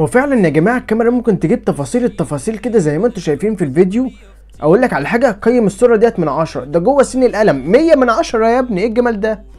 هو فعلا يا جماعه الكاميرا ممكن تجيب تفاصيل التفاصيل كده زي ما انتم شايفين في الفيديو اقول لك على حاجه قيم الصوره ديت من 10 ده جوه سن القلم 100 من 10 يا ابني ايه الجمال ده